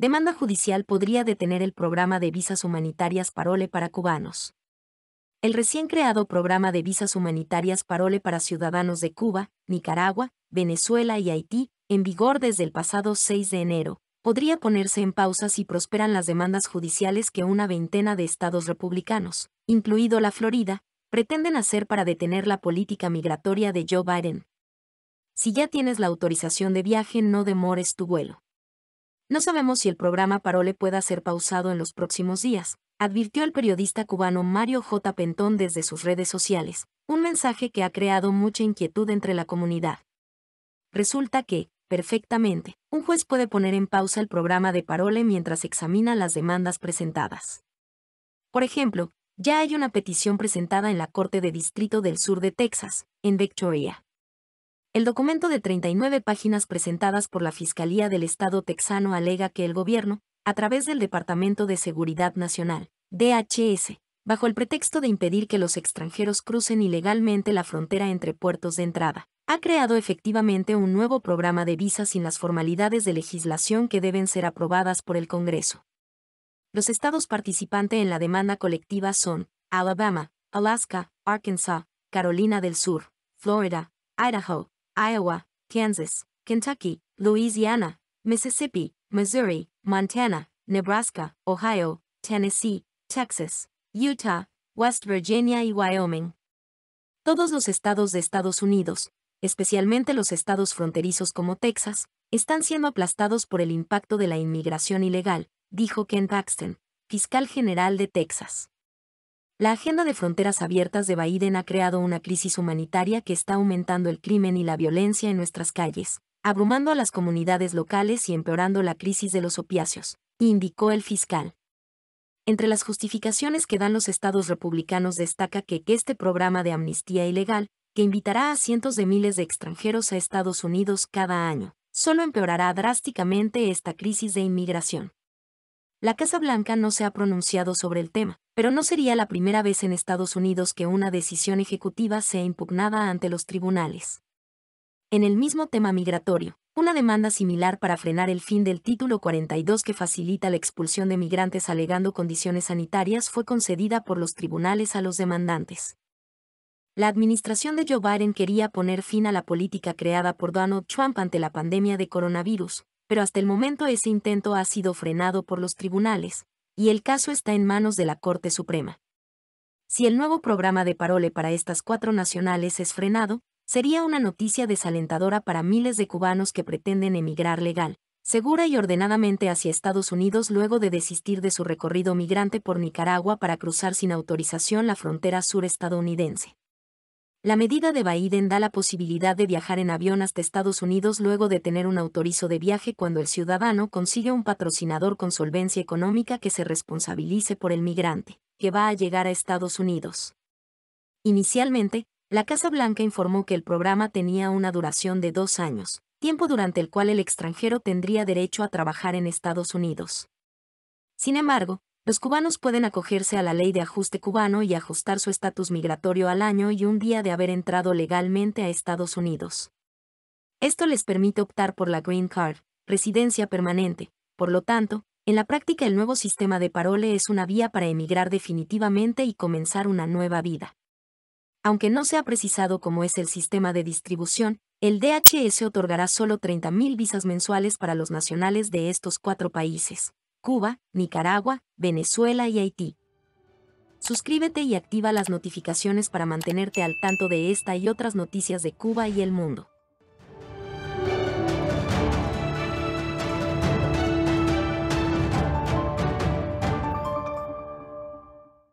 Demanda judicial podría detener el programa de visas humanitarias Parole para cubanos. El recién creado programa de visas humanitarias Parole para ciudadanos de Cuba, Nicaragua, Venezuela y Haití, en vigor desde el pasado 6 de enero, podría ponerse en pausa si prosperan las demandas judiciales que una veintena de estados republicanos, incluido la Florida, pretenden hacer para detener la política migratoria de Joe Biden. Si ya tienes la autorización de viaje, no demores tu vuelo. No sabemos si el programa Parole pueda ser pausado en los próximos días, advirtió el periodista cubano Mario J. Pentón desde sus redes sociales, un mensaje que ha creado mucha inquietud entre la comunidad. Resulta que, perfectamente, un juez puede poner en pausa el programa de Parole mientras examina las demandas presentadas. Por ejemplo, ya hay una petición presentada en la Corte de Distrito del Sur de Texas, en Victoria, el documento de 39 páginas presentadas por la Fiscalía del Estado texano alega que el gobierno, a través del Departamento de Seguridad Nacional, DHS, bajo el pretexto de impedir que los extranjeros crucen ilegalmente la frontera entre puertos de entrada, ha creado efectivamente un nuevo programa de visas sin las formalidades de legislación que deben ser aprobadas por el Congreso. Los estados participantes en la demanda colectiva son Alabama, Alaska, Arkansas, Carolina del Sur, Florida, Idaho, Iowa, Kansas, Kentucky, Louisiana, Mississippi, Missouri, Montana, Nebraska, Ohio, Tennessee, Texas, Utah, West Virginia y Wyoming. Todos los estados de Estados Unidos, especialmente los estados fronterizos como Texas, están siendo aplastados por el impacto de la inmigración ilegal, dijo Ken Paxton, fiscal general de Texas. La agenda de fronteras abiertas de Biden ha creado una crisis humanitaria que está aumentando el crimen y la violencia en nuestras calles, abrumando a las comunidades locales y empeorando la crisis de los opiáceos, indicó el fiscal. Entre las justificaciones que dan los estados republicanos destaca que, que este programa de amnistía ilegal, que invitará a cientos de miles de extranjeros a Estados Unidos cada año, solo empeorará drásticamente esta crisis de inmigración. La Casa Blanca no se ha pronunciado sobre el tema, pero no sería la primera vez en Estados Unidos que una decisión ejecutiva sea impugnada ante los tribunales. En el mismo tema migratorio, una demanda similar para frenar el fin del título 42 que facilita la expulsión de migrantes alegando condiciones sanitarias fue concedida por los tribunales a los demandantes. La administración de Joe Biden quería poner fin a la política creada por Donald Trump ante la pandemia de coronavirus, pero hasta el momento ese intento ha sido frenado por los tribunales, y el caso está en manos de la Corte Suprema. Si el nuevo programa de parole para estas cuatro nacionales es frenado, sería una noticia desalentadora para miles de cubanos que pretenden emigrar legal, segura y ordenadamente hacia Estados Unidos luego de desistir de su recorrido migrante por Nicaragua para cruzar sin autorización la frontera sur estadounidense. La medida de Biden da la posibilidad de viajar en avión hasta Estados Unidos luego de tener un autorizo de viaje cuando el ciudadano consigue un patrocinador con solvencia económica que se responsabilice por el migrante, que va a llegar a Estados Unidos. Inicialmente, la Casa Blanca informó que el programa tenía una duración de dos años, tiempo durante el cual el extranjero tendría derecho a trabajar en Estados Unidos. Sin embargo, los cubanos pueden acogerse a la ley de ajuste cubano y ajustar su estatus migratorio al año y un día de haber entrado legalmente a Estados Unidos. Esto les permite optar por la Green Card, residencia permanente. Por lo tanto, en la práctica el nuevo sistema de parole es una vía para emigrar definitivamente y comenzar una nueva vida. Aunque no se ha precisado cómo es el sistema de distribución, el DHS otorgará solo 30.000 visas mensuales para los nacionales de estos cuatro países. Cuba, Nicaragua, Venezuela y Haití. Suscríbete y activa las notificaciones para mantenerte al tanto de esta y otras noticias de Cuba y el mundo.